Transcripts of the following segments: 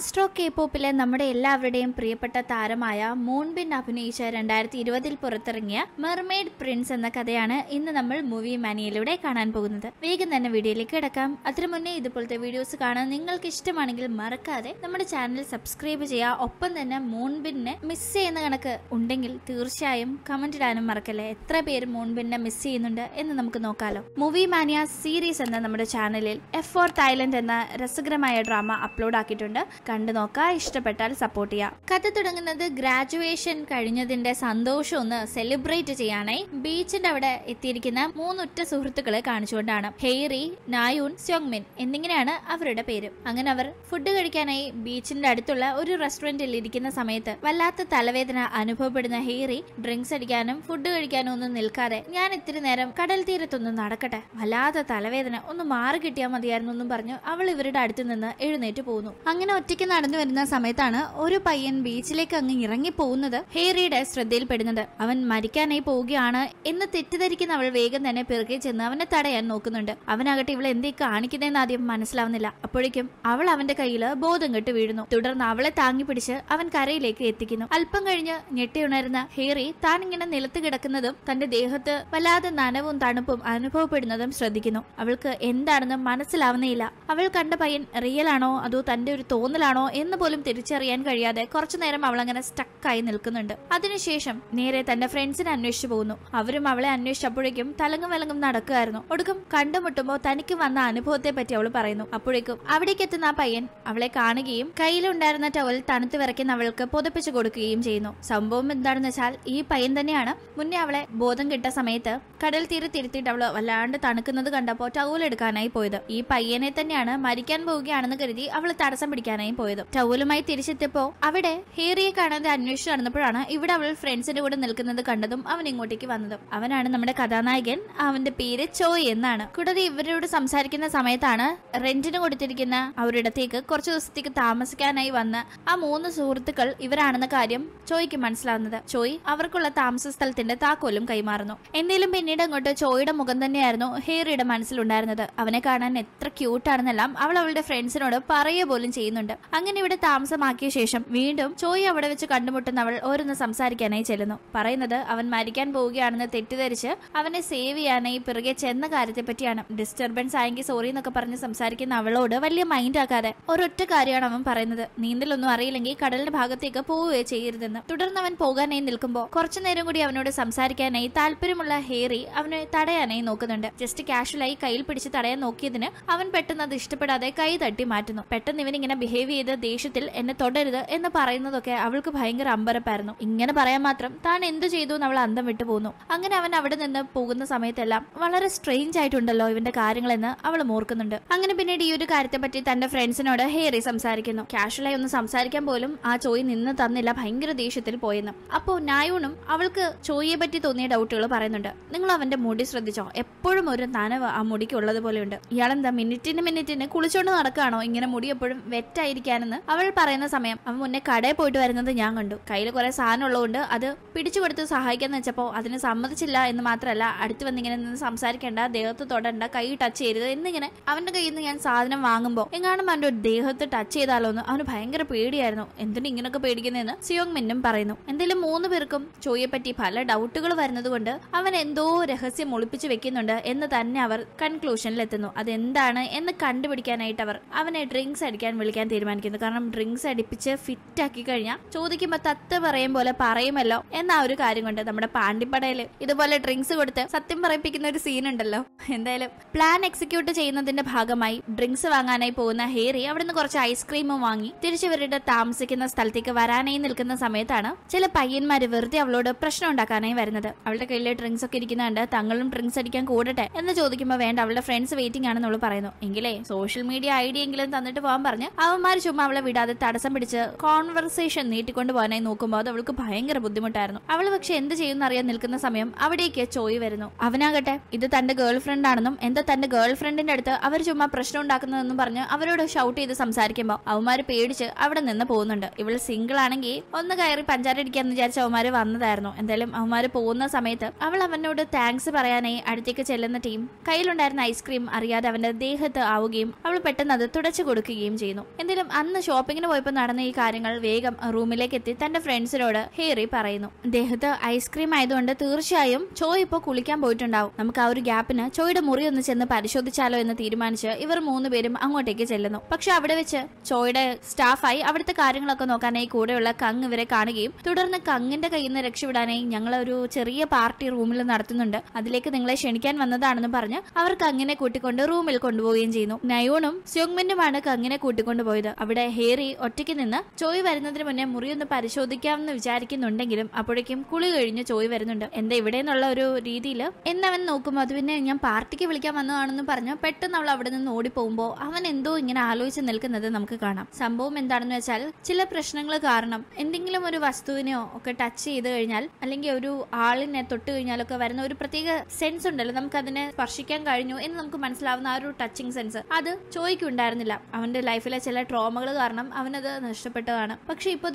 astro K പോപ്പിലെ നമ്മുടെ എല്ലാവരുടെയും പ്രിയപ്പെട്ട താരമായ മൂൺബിൻ അഭിനയിച്ച രണ്ടായിരത്തി ഇരുപതിൽ പുറത്തിറങ്ങിയ മെർമെയ്ഡ് പ്രിൻസ് എന്ന കഥയാണ് ഇന്ന് നമ്മൾ മൂവി മാനിയയിലൂടെ കാണാൻ പോകുന്നത് വേഗം തന്നെ വീഡിയോയിലേക്ക് കിടക്കാം അതിനു മുന്നേ ഇതുപോലത്തെ വീഡിയോസ് കാണാൻ നിങ്ങൾക്ക് ഇഷ്ടമാണെങ്കിൽ മറക്കാതെ നമ്മുടെ ചാനൽ സബ്സ്ക്രൈബ് ചെയ്യുക ഒപ്പം തന്നെ മൂൺബിനെ മിസ് ചെയ്യുന്ന കണക്ക് ഉണ്ടെങ്കിൽ തീർച്ചയായും കമന്റ് ഇടാനും മറക്കല്ലേ എത്ര പേര് മൂൺബിനെ മിസ് ചെയ്യുന്നുണ്ട് എന്ന് നമുക്ക് നോക്കാലോ മൂവി മാനിയ സീരീസ് എന്ന നമ്മുടെ ചാനലിൽ എഫ് ഫോർ തായ്ലൻഡ് എന്ന രസകരമായ ഡ്രാമ അപ്ലോഡ് ആക്കിയിട്ടുണ്ട് കണ്ടു നോക്കുക ഇഷ്ടപ്പെട്ടാൽ സപ്പോർട്ട് ചെയ്യുക കഥ തുടങ്ങുന്നത് ഗ്രാജുവേഷൻ കഴിഞ്ഞതിന്റെ സന്തോഷം ഒന്ന് സെലിബ്രേറ്റ് ചെയ്യാനായി ബീച്ചിന്റെ അവിടെ എത്തിയിരിക്കുന്ന മൂന്നുറ്റ സുഹൃത്തുക്കളെ കാണിച്ചുകൊണ്ടാണ് ഹെയ്റി നായൂൺ സ്യോങ്മിൻ എന്നിങ്ങനെയാണ് അവരുടെ പേര് അങ്ങനെ അവർ ഫുഡ് കഴിക്കാനായി ബീച്ചിന്റെ അടുത്തുള്ള ഒരു റെസ്റ്റോറന്റിൽ ഇരിക്കുന്ന സമയത്ത് വല്ലാത്ത തലവേദന അനുഭവപ്പെടുന്ന ഹെയ്റി ഡ്രിങ്ക്സ് അടിക്കാനും ഫുഡ് കഴിക്കാനും ഒന്നും നിൽക്കാതെ ഞാൻ ഇത്തിരി നേരം കടൽ തീരത്തൊന്നും നടക്കട്ടെ വല്ലാത്ത തലവേദന ഒന്ന് മാറി കിട്ടിയാൽ മതിയായിരുന്നു എന്നും പറഞ്ഞു അവൾ ഇവരുടെ അടുത്ത് നിന്ന് എഴുന്നേറ്റ് പോകുന്നു അങ്ങനെ ഒറ്റയ്ക്ക് ബീച്ചിലേക്ക് നടന്നു വരുന്ന സമയത്താണ് ഒരു പയ്യൻ ബീച്ചിലേക്ക് അങ്ങ് ഇറങ്ങി പോകുന്നത് ഹേറിയുടെ ശ്രദ്ധയിൽപ്പെടുന്നത് അവൻ മരിക്കാനായി പോവുകയാണ് എന്ന് തെറ്റിദ്ധരിക്കുന്ന അവൾ വേഗം തന്നെ പിറകെ ചെന്ന് അവനെ തടയാൻ നോക്കുന്നുണ്ട് അവനാകട്ടെ ഇവൾ എന്തേ കാണിക്കുന്നതെന്ന് ആദ്യം മനസ്സിലാവുന്നില്ല അപ്പോഴേക്കും അവൾ അവന്റെ കയ്യിൽ ബോധം കെട്ട് വീഴുന്നു തുടർന്ന് അവളെ താങ്ങി പിടിച്ച് അവൻ കരയിലേക്ക് എത്തിക്കുന്നു അല്പം കഴിഞ്ഞ് ഞെട്ടിയുണരുന്ന ഹേറി താൻ ഇങ്ങനെ നിലത്ത് കിടക്കുന്നതും തന്റെ ദേഹത്ത് വല്ലാതെ നനവും തണുപ്പും അനുഭവപ്പെടുന്നതും ശ്രദ്ധിക്കുന്നു അവൾക്ക് എന്താണെന്ന് മനസ്സിലാവുന്നേയില്ല അവൾ കണ്ട പയ്യൻ റിയൽ ആണോ അതോ തന്റെ ഒരു തോന്നലാണോ തന്നെയാണോ എന്ന് പോലും തിരിച്ചറിയാൻ കഴിയാതെ കുറച്ചു നേരം അവൾ അങ്ങനെ സ്റ്റക്കായി നിൽക്കുന്നുണ്ട് അതിനുശേഷം നേരെ തന്റെ ഫ്രണ്ട്സിനെ അന്വേഷിച്ചു പോകുന്നു അവരും അവളെ അന്വേഷിച്ചപ്പോഴേക്കും തലങ്ങും വലങ്ങും നടക്കുകയായിരുന്നു ഒടുക്കം കണ്ടുമുട്ടുമ്പോൾ തനിക്ക് വന്ന അനുഭവത്തെ പറ്റി അവൾ പറയുന്നു അപ്പോഴേക്കും അവിടേക്ക് എത്തുന്ന ആ പയ്യൻ അവളെ കാണുകയും കയ്യിലുണ്ടായിരുന്ന ടവൽ തണുത്ത് വിറയ്ക്കുന്ന അവൾക്ക് പുതപ്പിച്ചു കൊടുക്കുകയും ചെയ്യുന്നു സംഭവം എന്താണെന്ന് വെച്ചാൽ ഈ പയ്യൻ തന്നെയാണ് മുന്നേ അവളെ ബോധം കിട്ട സമയത്ത് കടൽ തീരെ തിരുത്തിയിട്ട് വല്ലാണ്ട് തണുക്കുന്നത് കണ്ടപ്പോൾ ടവൽ എടുക്കാനായി പോയത് ഈ പയ്യനെ തന്നെയാണ് മരിക്കാൻ പോവുകയാണെന്ന് കരുതി അവൾ തടസ്സം പിടിക്കാനായി പോയതും ടവലുമായി തിരിച്ചെത്തിയപ്പോ അവിടെ ഹേറിയെ കാണാതെ അന്വേഷിച്ചു നടന്നപ്പോഴാണ് ഇവിടെ അവൾ ഫ്രണ്ട്സിന്റെ കൂടെ നിൽക്കുന്നത് കണ്ടതും അവൻ ഇങ്ങോട്ടേക്ക് വന്നതും അവനാണ് നമ്മുടെ കഥാനായകൻ അവന്റെ പേര് ചോയ് എന്നാണ് കൂടാതെ ഇവരോട് സംസാരിക്കുന്ന സമയത്താണ് റെന്റിന് കൊടുത്തിരിക്കുന്ന അവരിടത്തേക്ക് കുറച്ചു ദിവസത്തേക്ക് താമസിക്കാനായി വന്ന ആ മൂന്ന് സുഹൃത്തുക്കൾ ഇവരാണെന്ന കാര്യം ചോയ്ക്ക് മനസ്സിലാവുന്നത് ചോയ് അവർക്കുള്ള താമസ സ്ഥലത്തിന്റെ താക്കോലും കൈമാറുന്നു എന്തേലും പിന്നീട് അങ്ങോട്ട് ചോയുടെ മുഖം തന്നെയായിരുന്നു ഹേറിയുടെ മനസ്സിലുണ്ടായിരുന്നത് അവനെ കാണാൻ എത്ര ക്യൂട്ടാണെന്നെല്ലാം അവൾ അവളുടെ ഫ്രണ്ട്സിനോട് പറയുക പോലും ചെയ്യുന്നുണ്ട് അങ്ങനെ ഇവിടെ താമസമാക്കിയ ശേഷം വീണ്ടും ചോയി അവിടെ വെച്ച് കണ്ടുമുട്ടുന്നവൾ ഓരോന്ന് സംസാരിക്കാനായി ചെല്ലുന്നു പറയുന്നത് അവൻ മരിക്കാൻ പോവുകയാണെന്ന് തെറ്റിദ്ധരിച്ച് അവനെ സേവ് ചെയ്യാനായി പിറകെ ചെന്ന കാര്യത്തെ പറ്റിയാണ് ഡിസ്റ്റർബൻസ് ആയെങ്കിൽ സോറി എന്നൊക്കെ പറഞ്ഞ് സംസാരിക്കുന്ന അവളോട് വലിയ മൈൻഡ് ആക്കാതെ ഒരൊറ്റ കാര്യമാണ് അവൻ പറയുന്നത് നീന്തലൊന്നും അറിയില്ലെങ്കിൽ കടലിന്റെ ഭാഗത്തേക്ക് പോവുകയോ ചെയ്യരുതെന്ന് തുടർന്ന് അവൻ പോകാനായി നിൽക്കുമ്പോൾ കുറച്ചുനേരം കൂടി അവനോട് സംസാരിക്കാനായി താല്പര്യമുള്ള ഹേറി അവനെ തടയാനായി നോക്കുന്നുണ്ട് ജസ്റ്റ് കാഷ്വലായി കയ്യിൽ പിടിച്ച് തടയാൻ നോക്കിയതിന് അവൻ പെട്ടെന്ന് അത് ഇഷ്ടപ്പെടാതെ കൈ തട്ടി മാറ്റുന്നു പെട്ടെന്ന് ഇവൻ ഇങ്ങനെ ബിഹേവ് ബിഹേവ് ചെയ്ത് ദേഷ്യത്തിൽ എന്നെ തൊടരുത് എന്ന് പറയുന്നതൊക്കെ അവൾക്ക് ഭയങ്കര അമ്പരപ്പായിരുന്നു ഇങ്ങനെ പറയാൻ മാത്രം താൻ എന്തു ചെയ്തു എന്ന് അവൾ അന്തം വിട്ടു പോകുന്നു അങ്ങനെ അവൻ അവിടെ നിന്ന് പോകുന്ന സമയത്തെല്ലാം വളരെ സ്ട്രെയിഞ്ച് ആയിട്ടുണ്ടല്ലോ ഇവന്റെ കാര്യങ്ങളെന്ന് അവൾ ഓർക്കുന്നുണ്ട് അങ്ങനെ പിന്നീട് ഈ ഒരു കാര്യത്തെപ്പറ്റി തന്റെ ഫ്രണ്ട്സിനോട് ഹേറി സംസാരിക്കുന്നു കാഷ്വലായി ഒന്ന് സംസാരിക്കാൻ പോലും ആ ചോയ് നിന്ന് തന്നില്ല ഭയങ്കര ദേഷ്യത്തിൽ പോയെന്ന് അപ്പോൾ നായൂണും അവൾക്ക് ചോയിയെ പറ്റി തോന്നിയ ഡൗട്ടുകൾ പറയുന്നുണ്ട് നിങ്ങൾ അവന്റെ മുടി ശ്രദ്ധിച്ചോ എപ്പോഴും ഒരു നനവ് ആ മുടിക്ക് ഉള്ളത് പോലെയുണ്ട് ഇയാളെന്താ മിനിറ്റിന് മിനിറ്റിന് കുളിച്ചോണ്ട് നടക്കുകയാണോ ഇങ്ങനെ മുടി എപ്പോഴും വെറ്റായി ഇരിക്കാനെന്ന് അവൾ പറയുന്ന സമയം അവൻ മുന്നേ കടയിൽ പോയിട്ട് വരുന്നത് ഞാൻ കണ്ടു കയ്യിൽ കുറെ സാധനം ഉള്ളതുകൊണ്ട് അത് പിടിച്ചു കൊടുത്ത് സഹായിക്കാന്ന് വെച്ചപ്പോ അതിന് സമ്മതിച്ചില്ല എന്ന് മാത്രമല്ല അടുത്ത് വന്നിങ്ങനെ നിന്ന് സംസാരിക്കേണ്ട ദേഹത്ത് തൊടണ്ട കൈ ടച്ച് ചെയ്യരുത് എന്നിങ്ങനെ അവന്റെ കയ്യിൽ നിന്ന് ഞാൻ സാധനം വാങ്ങുമ്പോൾ എങ്ങാനും അവന്റെ ഒരു ദേഹത്ത് ടച്ച് ചെയ്താലോ എന്ന് അവന് ഭയങ്കര പേടിയായിരുന്നു എന്തിനു ഇങ്ങനൊക്കെ പേടിക്കുന്നതെന്ന് സിയോങ് മിന്നും പറയുന്നു എന്തെങ്കിലും മൂന്ന് പേർക്കും ചോയെ പറ്റി പല ഡൗട്ടുകൾ കൊണ്ട് അവൻ എന്തോ രഹസ്യം ഒളിപ്പിച്ചു വെക്കുന്നുണ്ട് എന്ന് തന്നെ അവർ കൺക്ലൂഷനിലെത്തുന്നു അതെന്താണ് എന്ന് കണ്ടുപിടിക്കാനായിട്ട് അവർ അവനെ ഡ്രിങ്ക്സ് അടിക്കാൻ വിളിക്കാൻ തീരുമാനിച്ചു തീരുമാനിക്കുന്നത് കാരണം ഡ്രിങ്ക്സ് അടിപ്പിച്ച് ഫിറ്റ് ആക്കി കഴിഞ്ഞാൽ ചോദിക്കുമ്പോൾ തത്ത് പറയും പോലെ പറയുമല്ലോ എന്ന ഒരു കാര്യം കൊണ്ട് നമ്മുടെ പാണ്ടിപ്പടയിൽ ഇതുപോലെ ഡ്രിങ്ക്സ് കൊടുത്ത് സത്യം പറയിപ്പിക്കുന്ന ഒരു സീൻ ഉണ്ടല്ലോ എന്തായാലും പ്ലാൻ എക്സിക്യൂട്ട് ചെയ്യുന്നതിന്റെ ഭാഗമായി ഡ്രിങ്ക്സ് വാങ്ങാനായി പോകുന്ന ഹേറി അവിടുന്ന് കുറച്ച് ഐസ്ക്രീമും വാങ്ങി തിരിച്ചിവരുടെ താമസിക്കുന്ന സ്ഥലത്തേക്ക് വരാനായി നിൽക്കുന്ന സമയത്താണ് ചില പയ്യന്മാര് വെറുതെ അവളോട് പ്രശ്നം ഉണ്ടാക്കാനായി വരുന്നത് അവളുടെ കയ്യിൽ ഡ്രിങ്ക്സ് ഒക്കെ ഇരിക്കുന്നുണ്ട് തങ്ങളും ഡ്രിങ്ക്സ് അടിക്കാൻ കൂടട്ടെ എന്ന് ചോദിക്കുമ്പോൾ വേണ്ട അവളുടെ ഫ്രണ്ട്സ് വെയിറ്റിംഗ് ആണെന്ന് അവൾ പറയുന്നു എങ്കിലേ സോഷ്യൽ മീഡിയ ഐ ഡി എങ്കിലും തന്നിട്ട് പോകാൻ പറഞ്ഞ് അവന്മാർ ചുമ്മാ അവളെ വിടാതെ തടസ്സം പിടിച്ച് കോൺവെർസേഷൻ നീട്ടിക്കൊണ്ട് പോകാനായി നോക്കുമ്പോൾ അത് അവൾക്ക് ഭയങ്കര ബുദ്ധിമുട്ടായിരുന്നു അവൾ പക്ഷെ എന്ത് ചെയ്യുന്ന അറിയാൻ നിൽക്കുന്ന സമയം അവിടേക്ക് ചോയ് വരുന്നു അവനാകട്ടെ ഇത് തന്റെ ഗേൾ ഫ്രണ്ട് ആണെന്നും എന്താ തന്റെ ഗേൾ ഫ്രണ്ടിന്റെ അടുത്ത് അവർ ചുമ്മാ പ്രശ്നം ഉണ്ടാക്കുന്നതെന്നും പറഞ്ഞ് അവരോട് ഷൗട്ട് ചെയ്ത് സംസാരിക്കുമ്പോൾ അവന്മാർ പേടിച്ച് അവിടെ നിന്ന് പോകുന്നുണ്ട് ഇവൾ സിംഗിൾ ആണെങ്കിൽ ഒന്ന് കയറി പഞ്ചാര അടിക്കാന്ന് വിചാരിച്ച അവന്മാര് വന്നതായിരുന്നു എന്തായാലും അവന്മാര് പോകുന്ന സമയത്ത് അവൾ അവനോട് താങ്ക്സ് പറയാനായി അടുത്തേക്ക് ചെല്ലുന്ന ടീം കയ്യിലുണ്ടായിരുന്ന ഐസ്ക്രീം അറിയാതെ അവന്റെ ദേഹത്ത് ആവുകയും അവൾ പെട്ടെന്ന് അത് തുടച്ചു കൊടുക്കുകയും ചെയ്യുന്നു എന്തായാലും അന്ന് ഷോപ്പിങ്ങിന് പോയപ്പോൾ നടന്ന ഈ കാര്യങ്ങൾ വേഗം റൂമിലേക്ക് എത്തി തന്റെ ഫ്രണ്ട്സിനോട് ഹേറി പറയുന്നു അദ്ദേഹത്ത് ഐസ്ക്രീം ആയതുകൊണ്ട് തീർച്ചയായും ചോയ് ഇപ്പോൾ കുളിക്കാൻ പോയിട്ടുണ്ടാവും നമുക്ക് ആ ഒരു ഗ്യാപ്പിന് ചോയുടെ മുറി ഒന്ന് ചെന്ന് പരിശോധിച്ചാലോ എന്ന് തീരുമാനിച്ച് ഇവർ പേരും അങ്ങോട്ടേക്ക് ചെല്ലുന്നു പക്ഷെ അവിടെ വെച്ച് ചോയുടെ സ്റ്റാഫായി അവിടുത്തെ കാര്യങ്ങളൊക്കെ നോക്കാനായി കൂടെയുള്ള കങ് ഇവരെ കാണുകയും തുടർന്ന് കങ്ങിന്റെ കയ്യിൽ നിന്ന് രക്ഷപ്പെടാനായി ഞങ്ങൾ ഒരു ചെറിയ പാർട്ടി റൂമിൽ നടത്തുന്നുണ്ട് അതിലേക്ക് നിങ്ങളെ ക്ഷണിക്കാൻ വന്നതാണെന്ന് പറഞ്ഞ് അവർ കങ്ങിനെ കൂട്ടിക്കൊണ്ട് റൂമിൽ കൊണ്ടുപോവുകയും ചെയ്യുന്നു നയോണും സ്യോങ്മിന്റുമാണ് കങ്ങിനെ കൂട്ടിക്കൊണ്ടുപോയത് അവിടെ ഹേറി ഒറ്റയ്ക്ക് നിന്ന് ചോയ് വരുന്നതിന് മുന്നേ മുറിയൊന്ന് പരിശോധിക്കാമെന്ന് വിചാരിക്കുന്നുണ്ടെങ്കിലും അപ്പോഴേക്കും കുളി കഴിഞ്ഞ് ചോയ് വരുന്നുണ്ട് എന്താ ഇവിടെ എന്നുള്ള ഒരു രീതിയിൽ എന്നവൻ നോക്കുമ്പോൾ അത് പിന്നെ ഞാൻ പാർട്ടിക്ക് വിളിക്കാൻ വന്നതാണെന്ന് പറഞ്ഞു പെട്ടെന്ന് അവൾ അവിടെ നിന്ന് ഓടിപ്പോകുമ്പോൾ അവൻ എന്തോ ഇങ്ങനെ ആലോചിച്ച് നിൽക്കുന്നത് നമുക്ക് കാണാം സംഭവം എന്താണെന്ന് വെച്ചാൽ ചില പ്രശ്നങ്ങൾ കാരണം എന്തെങ്കിലും ഒരു വസ്തുവിനെയോ ഒക്കെ ടച്ച് ചെയ്ത് കഴിഞ്ഞാൽ അല്ലെങ്കിൽ ഒരു ആളിനെ തൊട്ട് കഴിഞ്ഞാലൊക്കെ വരുന്ന ഒരു പ്രത്യേക സെൻസ് ഉണ്ടല്ലോ നമുക്ക് അതിനെ സ്പർശിക്കാൻ കഴിഞ്ഞു എന്ന് നമുക്ക് മനസ്സിലാവുന്ന ആ ഒരു ടച്ചിങ് സെൻസ് അത് ചോയ്ക്കുണ്ടായിരുന്നില്ല അവന്റെ ലൈഫിലെ ചില ട്രോ ട്രോമകൾ കാരണം അവനത് നഷ്ടപ്പെട്ടതാണ് പക്ഷെ ഇപ്പൊ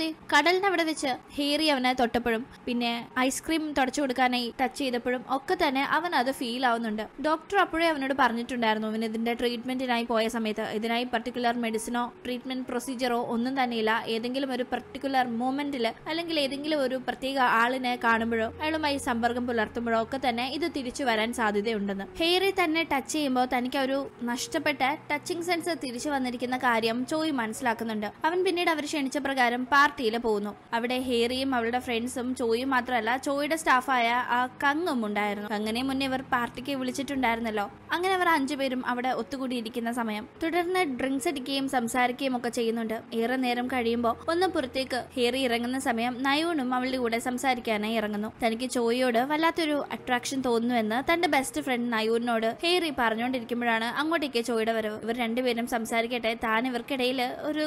അവിടെ വെച്ച് ഹേറി അവനെ തൊട്ടപ്പോഴും പിന്നെ ഐസ്ക്രീം തുടച്ചു കൊടുക്കാനായി ടച്ച് ചെയ്തപ്പോഴും ഒക്കെ തന്നെ അവൻ അത് ഫീൽ ആവുന്നുണ്ട് ഡോക്ടർ അപ്പോഴേ അവനോട് പറഞ്ഞിട്ടുണ്ടായിരുന്നു അവൻ ഇതിന്റെ ട്രീറ്റ്മെന്റിനായി പോയ സമയത്ത് ഇതിനായി പർട്ടിക്കുലർ മെഡിസിനോ ട്രീറ്റ്മെന്റ് പ്രൊസീജിയറോ ഒന്നും തന്നെയില്ല ഏതെങ്കിലും ഒരു പർട്ടിക്കുലർ മൂമെന്റിൽ അല്ലെങ്കിൽ ഏതെങ്കിലും ഒരു പ്രത്യേക ആളിനെ കാണുമ്പോഴോ അയാളുമായി സമ്പർക്കം പുലർത്തുമ്പോഴോ ഒക്കെ തന്നെ ഇത് തിരിച്ചു വരാൻ സാധ്യതയുണ്ടെന്ന് ഹെയറി തന്നെ ടച്ച് ചെയ്യുമ്പോൾ തനിക്ക് ഒരു നഷ്ടപ്പെട്ട ടച്ചിങ് സെൻസ് തിരിച്ചു വന്നിരിക്കുന്ന കാര്യം ചോയ് മനസ്സിലാക്കുന്നുണ്ട് അവൻ പിന്നീട് അവർ ക്ഷണിച്ച പ്രകാരം പാർട്ടിയിൽ പോകുന്നു അവിടെ ഹേറിയും അവളുടെ ഫ്രണ്ട്സും ചോയും മാത്രമല്ല ചോയുടെ സ്റ്റാഫായ ആ കങ്ങും ഉണ്ടായിരുന്നു അങ്ങനെ മുന്നേ അവർ പാർട്ടിക്ക് വിളിച്ചിട്ടുണ്ടായിരുന്നല്ലോ അങ്ങനെ അവർ അഞ്ചുപേരും അവിടെ ഒത്തുകൂടിയിരിക്കുന്ന സമയം തുടർന്ന് ഡ്രിങ്ക്സ് അടിക്കുകയും സംസാരിക്കുകയും ഒക്കെ ചെയ്യുന്നുണ്ട് ഏറെ നേരം കഴിയുമ്പോൾ ഒന്ന് പുറത്തേക്ക് ഹേറി ഇറങ്ങുന്ന സമയം നയോണും അവളുടെ കൂടെ സംസാരിക്കാനായി ഇറങ്ങുന്നു തനിക്ക് ചോയോട് വല്ലാത്തൊരു അട്രാക്ഷൻ തോന്നുന്നുവെന്ന് തന്റെ ബെസ്റ്റ് ഫ്രണ്ട് നയൂനോട് ഹേറി പറഞ്ഞുകൊണ്ടിരിക്കുമ്പോഴാണ് അങ്ങോട്ടേക്ക് ചോയുടെ വരവ് ഇവർ രണ്ടുപേരും സംസാരിക്കട്ടെ താൻ ഇവർക്കിടയിൽ ഒരു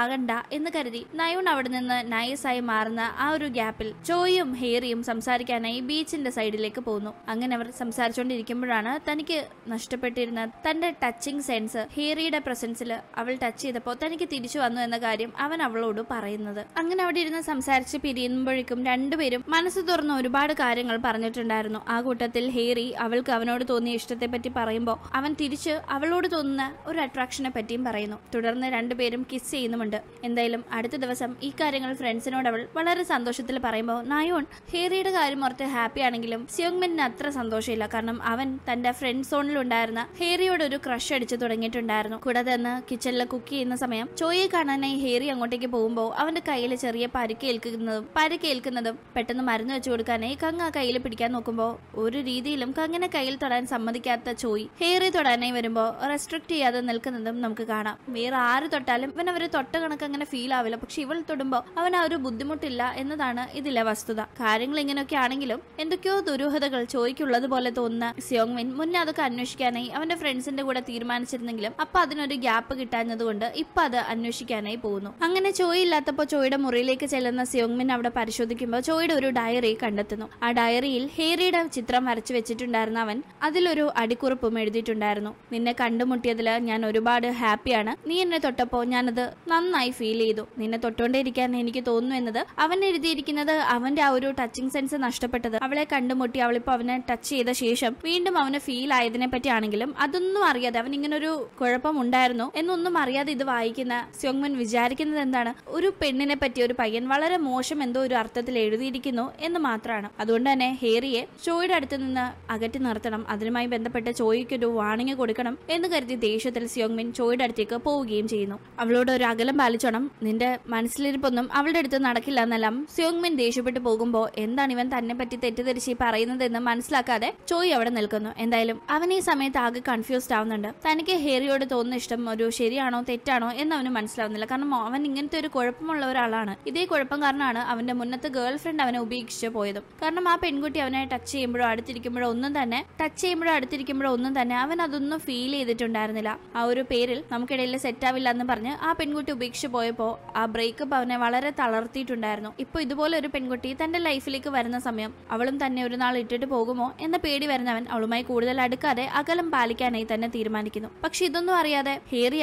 ആകണ്ട എന്ന് കരുതി നയൂൺ അവിടെ നിന്ന് നൈസായി മാറുന്ന ആ ഒരു ഗ്യാപ്പിൽ ചോയും ഹേറിയും സംസാരിക്കാനായി ബീച്ചിന്റെ സൈഡിലേക്ക് പോകുന്നു അങ്ങനെ അവർ സംസാരിച്ചുകൊണ്ടിരിക്കുമ്പോഴാണ് തനിക്ക് നഷ്ടപ്പെട്ടിരുന്ന തന്റെ ടച്ചിങ് സെൻസ് ഹേറിയുടെ പ്രസൻസിൽ അവൾ ടച്ച് ചെയ്തപ്പോൾ തനിക്ക് തിരിച്ചു വന്നു എന്ന കാര്യം അവൻ അവളോട് പറയുന്നത് അങ്ങനെ അവിടെ ഇരുന്ന് സംസാരിച്ച് പിരിയുമ്പോഴേക്കും രണ്ടുപേരും മനസ്സ് തുറന്ന് ഒരുപാട് കാര്യങ്ങൾ പറഞ്ഞിട്ടുണ്ടായിരുന്നു ആ കൂട്ടത്തിൽ ഹേറി അവൾക്ക് അവനോട് തോന്നിയ ഇഷ്ടത്തെ പറ്റി പറയുമ്പോൾ അവൻ തിരിച്ച് അവളോട് തോന്നുന്ന ഒരു അട്രാക്ഷനെ പറ്റിയും പറയുന്നു തുടർന്ന് രണ്ടുപേരും കിസ് ചെയ്യുന്നുമുണ്ട് എന്തായാലും അടുത്ത ദിവസം ഈ കാര്യങ്ങൾ ഫ്രണ്ട്സിനോട് അവൾ വളരെ സന്തോഷത്തിൽ പറയുമ്പോൾ നായോൺ ഹേറിയുടെ കാര്യം ഓർത്ത് ഹാപ്പി ആണെങ്കിലും സിയോങ്മെന്നിന് അത്ര സന്തോഷമില്ല കാരണം അവൻ തന്റെ ഫ്രണ്ട് സോണിൽ ഉണ്ടായിരുന്ന ഹേറിയോട് ഒരു ക്രഷ് അടിച്ചു തുടങ്ങിയിട്ടുണ്ടായിരുന്നു കൂടാതെ അന്ന് കിച്ചണിൽ കുക്ക് ചെയ്യുന്ന സമയം ചോയെ കാണാനായി ഹേറി അങ്ങോട്ടേക്ക് പോകുമ്പോൾ അവന്റെ കയ്യിൽ ചെറിയ പരുക്കേൽക്കുന്നതും പരുക്കേൽക്കുന്നതും പെട്ടെന്ന് മരുന്ന് വെച്ചു കൊടുക്കാനായി കങ്ങ് ആ കയ്യിൽ പിടിക്കാൻ നോക്കുമ്പോൾ ഒരു രീതിയിലും കങ്ങിനെ കയ്യിൽ തൊടാൻ സമ്മതിക്കാത്ത ചോയി ഹേറി തൊടാനായി വരുമ്പോൾ റെസ്ട്രിക്ട് ചെയ്യാതെ നിൽക്കുന്നതും നമുക്ക് കാണാം വേറെ ആര് തൊട്ടാലും ഇവൻ അവര് തൊട്ട കണക്ക് അങ്ങനെ ഫീൽ ആവില്ല പക്ഷെ ഇവൾ തൊടുമ്പോൾ അവൻ ആ ഒരു ബുദ്ധിമുട്ടില്ല എന്നതാണ് ഇതിലെ വസ്തുത കാര്യങ്ങൾ ഇങ്ങനെയൊക്കെ ആണെങ്കിലും എന്തൊക്കെയോ ദുരൂഹതകൾ ചോയ്ക്കുള്ളത് പോലെ തോന്നുന്ന വിൻ മുന്നേ അതൊക്കെ അന്വേഷിക്കാനായി അവന്റെ ഫ്രണ്ട്സിന്റെ കൂടെ തീരുമാനിച്ചിരുന്നെങ്കിലും അപ്പൊ അതിനൊരു ഗ്യാപ്പ് കിട്ടാഞ്ഞതുകൊണ്ട് ഇപ്പൊ അത് അന്വേഷിക്കാനായി പോകുന്നു അങ്ങനെ ചോയില്ലാത്തപ്പോ ഇല്ലാത്തപ്പോൾ ചോയുടെ മുറിയിലേക്ക് ചെല്ലുന്ന സിയോങ്മിൻ അവിടെ പരിശോധിക്കുമ്പോൾ ചോയുടെ ഒരു ഡയറി കണ്ടെത്തുന്നു ആ ഡയറിയിൽ ഹേരിയുടെ ചിത്രം വരച്ചു വെച്ചിട്ടുണ്ടായിരുന്ന അവൻ അതിലൊരു അടിക്കുറിപ്പും എഴുതിയിട്ടുണ്ടായിരുന്നു നിന്നെ കണ്ടുമുട്ടിയതിൽ ഞാൻ ഒരുപാട് ഹാപ്പിയാണ് നീ എന്നെ തൊട്ട കണ്ടപ്പോൾ ഞാനത് നന്നായി ഫീൽ ചെയ്തു നിന്നെ തൊട്ടുകൊണ്ടേയിരിക്കാൻ എനിക്ക് തോന്നുന്നു എന്നത് അവൻ എഴുതിയിരിക്കുന്നത് അവന്റെ ആ ഒരു ടച്ചിങ് സെൻസ് നഷ്ടപ്പെട്ടത് അവളെ കണ്ടുമുട്ടി അവളിപ്പോ അവനെ ടച്ച് ചെയ്ത ശേഷം വീണ്ടും അവന് ഫീൽ ആയതിനെ പറ്റിയാണെങ്കിലും അതൊന്നും അറിയാതെ അവൻ ഒരു കുഴപ്പം ഉണ്ടായിരുന്നു എന്നൊന്നും അറിയാതെ ഇത് വായിക്കുന്ന സ്യോങ്മൻ വിചാരിക്കുന്നത് എന്താണ് ഒരു പെണ്ണിനെ പറ്റി ഒരു പയ്യൻ വളരെ മോശം എന്തോ ഒരു അർത്ഥത്തിൽ എഴുതിയിരിക്കുന്നു എന്ന് മാത്രമാണ് അതുകൊണ്ട് തന്നെ ഹേറിയെ ചോയുടെ അടുത്ത് നിന്ന് അകറ്റി നിർത്തണം അതിനുമായി ബന്ധപ്പെട്ട് ചോയ്ക്കൊരു വാണിംഗ് കൊടുക്കണം എന്ന് കരുതി ദേഷ്യത്തിൽ സ്യോങ്മിൻ ചോയുടെ അടുത്തേക്ക് പോവുകയും ചെയ്യുന്നു അവളോട് ഒരു അകലം പാലിച്ചോണം നിന്റെ മനസ്സിലിരിപ്പൊന്നും അവളുടെ അടുത്ത് നടക്കില്ല എന്നെല്ലാം സിയോങ്മിൻ ദേഷ്യപ്പെട്ടു പോകുമ്പോൾ എന്താണ് ഇവൻ തന്നെ പറ്റി തെറ്റിദ്ധരിച്ച് പറയുന്നതെന്ന് മനസ്സിലാക്കാതെ ചോയ് അവിടെ നിൽക്കുന്നു എന്തായാലും അവൻ ഈ സമയത്ത് ആകെ കൺഫ്യൂസ്ഡ് ആവുന്നുണ്ട് തനിക്ക് ഹേറിയോട് തോന്നുന്ന ഇഷ്ടം ഒരു ശരിയാണോ തെറ്റാണോ എന്ന് അവന് മനസ്സിലാവുന്നില്ല കാരണം അവൻ ഇങ്ങനത്തെ ഒരു കുഴപ്പമുള്ള ഒരാളാണ് ഇതേ കുഴപ്പം കാരണമാണ് അവന്റെ മുന്നത്തെ ഗേൾ ഫ്രണ്ട് അവനെ ഉപേക്ഷിച്ച് പോയതും കാരണം ആ പെൺകുട്ടി അവനെ ടച്ച് ചെയ്യുമ്പോഴോ അടുത്തിരിക്കുമ്പോഴോ ഒന്നും തന്നെ ടച്ച് ചെയ്യുമ്പോഴോ അടുത്തിരിക്കുമ്പോഴോ ഒന്നും തന്നെ അവൻ അതൊന്നും ഫീൽ ചെയ്തിട്ടുണ്ടായിരുന്നില്ല ആ ഒരു പേരിൽ നമുക്കിടയിൽ സെറ്റ് ആവില്ല എന്ന് പറഞ്ഞ് ആ പെൺകുട്ടി ഉപേക്ഷിച്ച് പോയപ്പോൾ ആ ബ്രേക്കപ്പ് അവനെ വളരെ തളർത്തിയിട്ടുണ്ടായിരുന്നു ഇപ്പോൾ ഇതുപോലെ ഒരു പെൺകുട്ടി തന്റെ ലൈഫിലേക്ക് വരുന്ന സമയം അവളും തന്നെ ഒരു നാൾ ഇട്ടിട്ട് പോകുമോ എന്ന പേടി വരുന്നവൻ അവളുമായി കൂടുതൽ അടുക്കാതെ അകലം പാലിക്കാനായി തന്നെ തീരുമാനിക്കുന്നു പക്ഷെ ഇതൊന്നും അറിയാതെ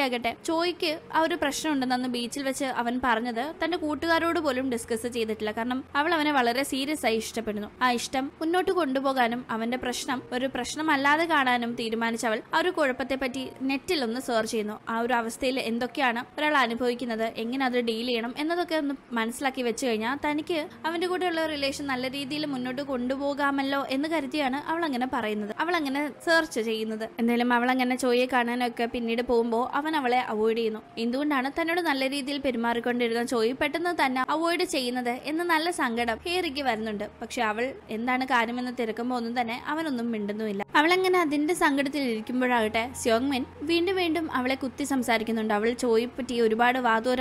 ആകട്ടെ ചോയ്ക്ക് ആ ഒരു പ്രശ്നം ഉണ്ടെന്നു ബീച്ചിൽ വെച്ച് അവൻ പറഞ്ഞത് തന്റെ കൂട്ടുകാരോട് പോലും ഡിസ്കസ് ചെയ്തിട്ടില്ല കാരണം അവൾ അവനെ വളരെ സീരിയസ് ആയി ഇഷ്ടപ്പെടുന്നു ആ ഇഷ്ടം മുന്നോട്ട് കൊണ്ടുപോകാനും അവന്റെ പ്രശ്നം ഒരു പ്രശ്നമല്ലാതെ കാണാനും തീരുമാനിച്ചവൾ ആ ഒരു നെറ്റിൽ ഒന്ന് സെർച്ച് ചെയ്യുന്നു ആ ഒരു അവസ്ഥയിൽ എന്തൊക്കെ എന്തൊക്കെയാണ് ഒരാൾ അനുഭവിക്കുന്നത് എങ്ങനെ അത് ഡീൽ ചെയ്യണം എന്നതൊക്കെ ഒന്ന് മനസ്സിലാക്കി വെച്ച് കഴിഞ്ഞാൽ തനിക്ക് അവന്റെ കൂടെയുള്ള റിലേഷൻ നല്ല രീതിയിൽ മുന്നോട്ട് കൊണ്ടുപോകാമല്ലോ എന്ന് കരുതിയാണ് അവൾ അങ്ങനെ പറയുന്നത് അവൾ അങ്ങനെ സെർച്ച് ചെയ്യുന്നത് എന്തായാലും അവൾ അങ്ങനെ ചോയെ കാണാനൊക്കെ പിന്നീട് പോകുമ്പോൾ അവൻ അവളെ അവോയ്ഡ് ചെയ്യുന്നു എന്തുകൊണ്ടാണ് തന്നോട് നല്ല രീതിയിൽ പെരുമാറിക്കൊണ്ടിരുന്ന ചോയി പെട്ടെന്ന് തന്നെ അവോയ്ഡ് ചെയ്യുന്നത് എന്ന് നല്ല സങ്കടം ഹേറിക്ക് വരുന്നുണ്ട് പക്ഷെ അവൾ എന്താണ് കാര്യമെന്ന് തിരക്കുമ്പോൾ ഒന്നും തന്നെ അവനൊന്നും മിണ്ടുന്നുമില്ല അവളങ്ങനെ അതിന്റെ സങ്കടത്തിൽ ഇരിക്കുമ്പോഴാകട്ടെ സിയോങ്മെൻ വീണ്ടും വീണ്ടും അവളെ കുത്തി സംസാരിക്കുന്നുണ്ട് അവൾ ചോയ് പറ്റി ഒരുപാട്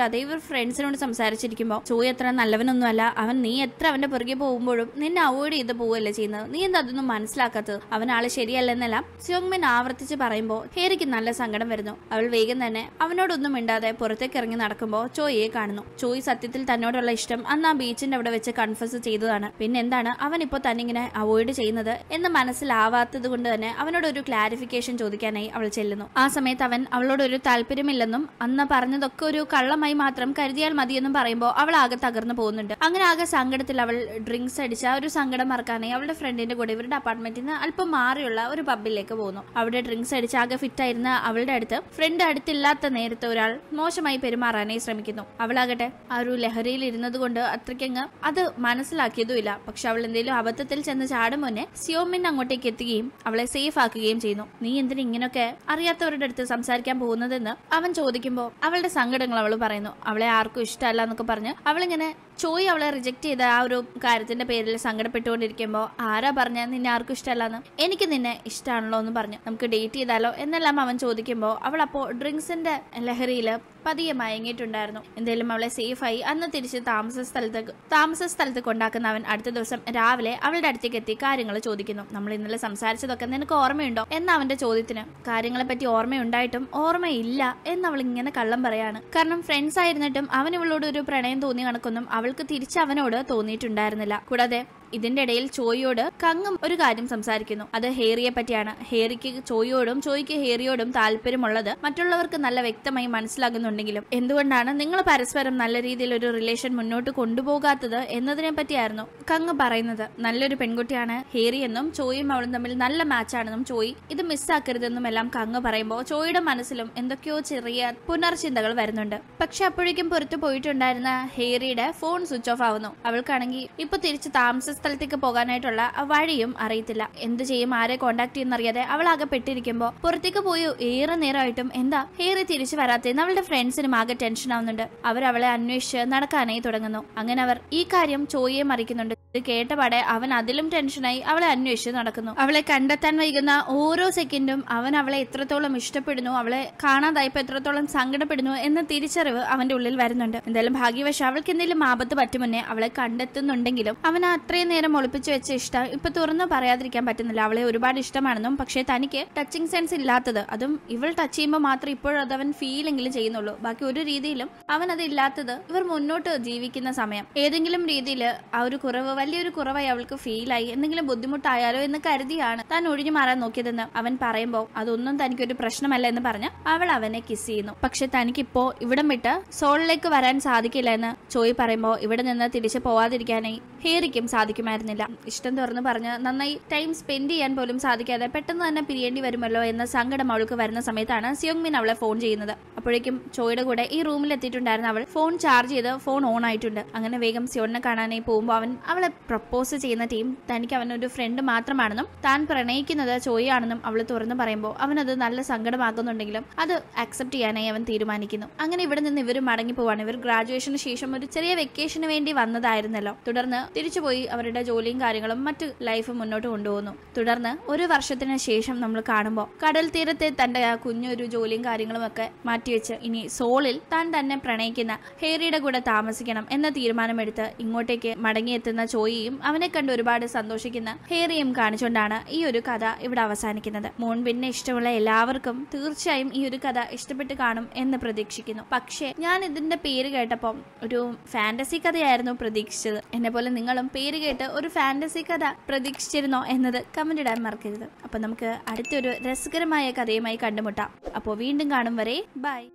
അതേ ഇവർ ഫ്രണ്ട്സിനോട് സംസാരിച്ചിരിക്കുമ്പോൾ ചോയ് അത്ര നല്ലവനൊന്നുമല്ല അവൻ നീ എത്ര അവന്റെ പുറകെ പോകുമ്പോഴും നിന്നെ അവോയ്ഡ് ചെയ്ത് പോവല്ലേ ചെയ്യുന്നത് നീ എന്താ അതൊന്നും മനസ്സിലാക്കാത്തത് അവൻ ആള് ശരിയല്ലെന്നെല്ലാം സിയോങ്മിൻ ആവർത്തിച്ച് പറയുമ്പോൾ ഹേരിക്ക് നല്ല സങ്കടം വരുന്നു അവൾ വേഗം തന്നെ അവനോടൊന്നും മിണ്ടാതെ പുറത്തേക്ക് ഇറങ്ങി നടക്കുമ്പോൾ ചോയിയെ കാണുന്നു ചോയ് സത്യത്തിൽ തന്നോടുള്ള ഇഷ്ടം അന്ന് ആ ബീച്ചിന്റെ അവിടെ വെച്ച് കൺഫ്യൂസ് ചെയ്തതാണ് പിന്നെ എന്താണ് അവൻ ഇപ്പോൾ തന്നിങ്ങനെ അവോയ്ഡ് ചെയ്യുന്നത് എന്ന് മനസ്സിലാവാത്തത് കൊണ്ട് തന്നെ അവനോട് ഒരു ക്ലാരിഫിക്കേഷൻ ചോദിക്കാനായി അവൾ ചെല്ലുന്നു ആ സമയത്ത് അവൻ അവളോട് ഒരു താല്പര്യമില്ലെന്നും അന്ന പറഞ്ഞതൊക്കെ ഒരു കള്ളമായി മാത്രം കരുതിയാൽ മതിയെന്നും പറയുമ്പോൾ അവൾ ആകെ തകർന്നു പോകുന്നുണ്ട് അങ്ങനെ ആകെ സങ്കടത്തിൽ അവൾ ഡ്രിങ്ക്സ് അടിച്ച ഒരു സങ്കടം മറക്കാനായി അവളുടെ ഫ്രണ്ടിന്റെ കൂടെ ഇവരുടെ അപ്പാർട്ട്മെന്റിൽ നിന്ന് അല്പം മാറിയുള്ള ഒരു പബ്ബിലേക്ക് പോകുന്നു അവിടെ ഡ്രിങ്ക്സ് അടിച്ച് ആകെ ഫിറ്റ് ആയിരുന്ന അവളുടെ അടുത്ത് ഫ്രണ്ട് അടുത്തില്ലാത്ത നേരത്തെ ഒരാൾ മോശമായി പെരുമാറാനായി ശ്രമിക്കുന്നു അവളാകട്ടെ ആ ഒരു ലഹരിയിൽ ഇരുന്നത് കൊണ്ട് അത്രയ്ക്കങ്ങ് അത് മനസ്സിലാക്കിയതുമില്ല പക്ഷെ അവൾ എന്തെങ്കിലും അബദ്ധത്തിൽ ചെന്ന് ചാടും മുന്നെ സിയോമിൻ അങ്ങോട്ടേക്ക് എത്തുകയും അവളെ സേഫ് ആക്കുകയും ചെയ്യുന്നു നീ എന്തിനു ഇങ്ങനെയൊക്കെ അറിയാത്തവരുടെ അടുത്ത് സംസാരിക്കാൻ പോകുന്നതെന്ന് അവൻ ചോദിക്കും കഴിയുമ്പോൾ അവളുടെ സങ്കടങ്ങൾ അവൾ പറയുന്നു അവളെ ആർക്കും ഇഷ്ടമല്ല എന്നൊക്കെ പറഞ്ഞ് അവളിങ്ങനെ ചോയ് അവളെ റിജക്റ്റ് ചെയ്ത ആ ഒരു കാര്യത്തിന്റെ പേരിൽ സങ്കടപ്പെട്ടുകൊണ്ടിരിക്കുമ്പോ ആരാ പറഞ്ഞ നിന്നെ ആർക്കും ഇഷ്ടമല്ലെന്ന് എനിക്ക് നിന്നെ ഇഷ്ടമാണല്ലോ എന്ന് പറഞ്ഞു നമുക്ക് ഡേറ്റ് ചെയ്താലോ എന്നെല്ലാം അവൻ ചോദിക്കുമ്പോൾ അവൾ അപ്പോൾ ഡ്രിങ്ക്സിന്റെ ലഹരിയിൽ പതിയെ മയങ്ങിയിട്ടുണ്ടായിരുന്നു എന്തേലും അവളെ സേഫായി അന്ന് തിരിച്ച് താമസ സ്ഥലത്ത് താമസ സ്ഥലത്ത് കൊണ്ടാക്കുന്ന അവൻ അടുത്ത ദിവസം രാവിലെ അവളുടെ അടുത്തേക്ക് എത്തി കാര്യങ്ങൾ ചോദിക്കുന്നു നമ്മൾ ഇന്നലെ സംസാരിച്ചതൊക്കെ നിനക്ക് ഓർമ്മയുണ്ടോ എന്ന അവന്റെ ചോദ്യത്തിന് കാര്യങ്ങളെ പറ്റി ഓർമ്മയുണ്ടായിട്ടും ഓർമ്മയില്ല എന്ന് അവൾ ഇങ്ങനെ കള്ളം പറയാണ് കാരണം ഫ്രണ്ട്സ് ആയിരുന്നിട്ടും അവൻ ഇവളോട് ഒരു പ്രണയം തോന്നി കണക്കൊന്നും അവൾ അവൾക്ക് തിരിച്ചവനോട് അവനോട് തോന്നിയിട്ടുണ്ടായിരുന്നില്ല കൂടാതെ ഇതിന്റെ ഇടയിൽ ചോയിയോട് കങ്ങും ഒരു കാര്യം സംസാരിക്കുന്നു അത് ഹേറിയെ പറ്റിയാണ് ഹേറിക്ക് ചോയിയോടും ചോയ്ക്ക് ഹേറിയോടും താല്പര്യമുള്ളത് മറ്റുള്ളവർക്ക് നല്ല വ്യക്തമായി മനസ്സിലാകുന്നുണ്ടെങ്കിലും എന്തുകൊണ്ടാണ് നിങ്ങൾ പരസ്പരം നല്ല രീതിയിൽ ഒരു റിലേഷൻ മുന്നോട്ട് കൊണ്ടുപോകാത്തത് എന്നതിനെ പറ്റിയായിരുന്നു കങ്ങ് പറയുന്നത് നല്ലൊരു പെൺകുട്ടിയാണ് ഹേറി എന്നും ചോയും അവളും തമ്മിൽ നല്ല മാച്ചാണെന്നും ചോയി ഇത് മിസ്സാക്കരുതെന്നും എല്ലാം കങ്ങ് പറയുമ്പോൾ ചോയുടെ മനസ്സിലും എന്തൊക്കെയോ ചെറിയ പുനർചിന്തകൾ വരുന്നുണ്ട് പക്ഷെ അപ്പോഴേക്കും പുറത്തു പോയിട്ടുണ്ടായിരുന്ന ഹേറിയുടെ ഫോൺ സ്വിച്ച് ഓഫ് ആവുന്നു അവൾക്കാണെങ്കിൽ ഇപ്പൊ തിരിച്ച് താമസ സ്ഥലത്തേക്ക് പോകാനായിട്ടുള്ള വഴിയും അറിയത്തില്ല എന്തു ചെയ്യും ആരെ കോണ്ടാക്ട് ചെയ്യുന്നറിയാതെ അവൾ ആകെ പെട്ടിരിക്കുമ്പോൾ പുറത്തേക്ക് പോയി ഏറെ നേരമായിട്ടും എന്താ ഏറെ തിരിച്ചു വരാത്ത അവളുടെ ഫ്രണ്ട്സിനും ആകെ ടെൻഷൻ ആവുന്നുണ്ട് അവരവളെ അന്വേഷിച്ച് നടക്കാനായി തുടങ്ങുന്നു അങ്ങനെ അവർ ഈ കാര്യം ചോയെ മറിക്കുന്നുണ്ട് ഇത് കേട്ടപാടെ അവൻ അതിലും ടെൻഷനായി അവളെ അന്വേഷിച്ച് നടക്കുന്നു അവളെ കണ്ടെത്താൻ വൈകുന്ന ഓരോ സെക്കൻഡും അവൻ അവളെ എത്രത്തോളം ഇഷ്ടപ്പെടുന്നു അവളെ കാണാതായപ്പോ എത്രത്തോളം സങ്കടപ്പെടുന്നു എന്ന തിരിച്ചറിവ് അവന്റെ ഉള്ളിൽ വരുന്നുണ്ട് എന്തായാലും ഭാഗ്യവശ അവൾക്ക് എന്തെങ്കിലും ആപത്ത് പറ്റുമെന്നേ അവളെ കണ്ടെത്തുന്നുണ്ടെങ്കിലും അവൻ അത്രയും നേരം ഒളിപ്പിച്ചു വെച്ച ഇഷ്ടം ഇപ്പൊ തുറന്നു പറയാതിരിക്കാൻ പറ്റുന്നില്ല അവളെ ഒരുപാട് ഇഷ്ടമാണെന്നും പക്ഷേ തനിക്ക് ടച്ചിങ് സെൻസ് ഇല്ലാത്തത് അതും ഇവൾ ടച്ച് ചെയ്യുമ്പോൾ മാത്രം ഇപ്പോഴത് അവൻ ഫീലെങ്കിലും ചെയ്യുന്നുള്ളൂ ബാക്കി ഒരു രീതിയിലും അവൻ അത് ഇല്ലാത്തത് ഇവർ മുന്നോട്ട് ജീവിക്കുന്ന സമയം ഏതെങ്കിലും രീതിയിൽ ആ ഒരു കുറവ് വലിയൊരു കുറവായി അവൾക്ക് ഫീലായി എന്തെങ്കിലും ബുദ്ധിമുട്ടായാലോ എന്ന് കരുതിയാണ് താൻ ഒഴിഞ്ഞു മാറാൻ നോക്കിയതെന്ന് അവൻ പറയുമ്പോൾ അതൊന്നും തനിക്കൊരു പ്രശ്നമല്ല എന്ന് പറഞ്ഞ് അവൾ അവനെ കിസ് ചെയ്യുന്നു പക്ഷെ തനിക്കിപ്പോ ഇവിടം വിട്ട് സോളിലേക്ക് വരാൻ സാധിക്കില്ല എന്ന് ചോയി പറയുമ്പോൾ ഇവിടെ നിന്ന് തിരിച്ചു പോവാതിരിക്കാനായി ഹേറിക്കും സാധിക്കുമായിരുന്നില്ല ഇഷ്ടം തുറന്ന് പറഞ്ഞ് നന്നായി ടൈം സ്പെൻഡ് ചെയ്യാൻ പോലും സാധിക്കാതെ പെട്ടെന്ന് തന്നെ പിരിയേണ്ടി വരുമല്ലോ എന്ന സങ്കടം അവൾക്ക് വരുന്ന സമയത്താണ് സിയോങ്മിൻ അവളെ ഫോൺ ചെയ്യുന്നത് അപ്പോഴേക്കും ചോയുടെ കൂടെ ഈ റൂമിൽ എത്തിയിട്ടുണ്ടായിരുന്ന അവൾ ഫോൺ ചാർജ് ചെയ്ത് ഫോൺ ഓൺ ആയിട്ടുണ്ട് അങ്ങനെ വേഗം സിയോണിനെ കാണാനായി പോകുമ്പോൾ അവൻ അവളെ പ്രപ്പോസ് ചെയ്യുന്ന ടീം തനിക്ക് അവനൊരു ഫ്രണ്ട് മാത്രമാണെന്നും താൻ പ്രണയിക്കുന്നത് ചോയാണെന്നും അവൾ തുറന്നു പറയുമ്പോൾ അവനത് നല്ല സങ്കടമാകുന്നുണ്ടെങ്കിലും അത് അക്സെപ്റ്റ് ചെയ്യാനായി അവൻ തീരുമാനിക്കുന്നു അങ്ങനെ ഇവിടെ നിന്ന് ഇവർ മടങ്ങി പോവാണ് ഇവർ ഗ്രാജുവേഷന് ശേഷം ഒരു ചെറിയ വെക്കേഷന് വേണ്ടി വന്നതായിരുന്നല്ലോ തുടർന്ന് തിരിച്ചുപോയി അവരുടെ ജോലിയും കാര്യങ്ങളും മറ്റ് ലൈഫും മുന്നോട്ട് കൊണ്ടുപോകുന്നു തുടർന്ന് ഒരു വർഷത്തിന് ശേഷം നമ്മൾ കാണുമ്പോൾ കടൽ തീരത്തെ തന്റെ ആ കുഞ്ഞൊരു ജോലിയും കാര്യങ്ങളും ഒക്കെ മാറ്റിവെച്ച് ഇനി സോളിൽ താൻ തന്നെ പ്രണയിക്കുന്ന ഹേരിയുടെ കൂടെ താമസിക്കണം എന്ന തീരുമാനമെടുത്ത് ഇങ്ങോട്ടേക്ക് മടങ്ങിയെത്തുന്ന ചോയിയും അവനെ കണ്ട് ഒരുപാട് സന്തോഷിക്കുന്ന ഹേറിയും കാണിച്ചുകൊണ്ടാണ് ഈ ഒരു കഥ ഇവിടെ അവസാനിക്കുന്നത് മോൺബിനെ ഇഷ്ടമുള്ള എല്ലാവർക്കും തീർച്ചയായും ഈ ഒരു കഥ ഇഷ്ടപ്പെട്ട് കാണും എന്ന് പ്രതീക്ഷിക്കുന്നു പക്ഷേ ഞാൻ ഇതിന്റെ പേര് കേട്ടപ്പം ഒരു ഫാന്റസി കഥയായിരുന്നു പ്രതീക്ഷിച്ചത് എന്നെ പോലെ നിങ്ങളും പേര് കേട്ട് ഒരു ഫാൻറ്റസി കഥ പ്രതീക്ഷിച്ചിരുന്നോ എന്നത് കമൻ്റ് ഇടാൻ മറക്കരുത് അപ്പോൾ നമുക്ക് അടുത്തൊരു രസകരമായ കഥയുമായി കണ്ടുമുട്ടാം അപ്പോൾ വീണ്ടും കാണും വരെ ബൈ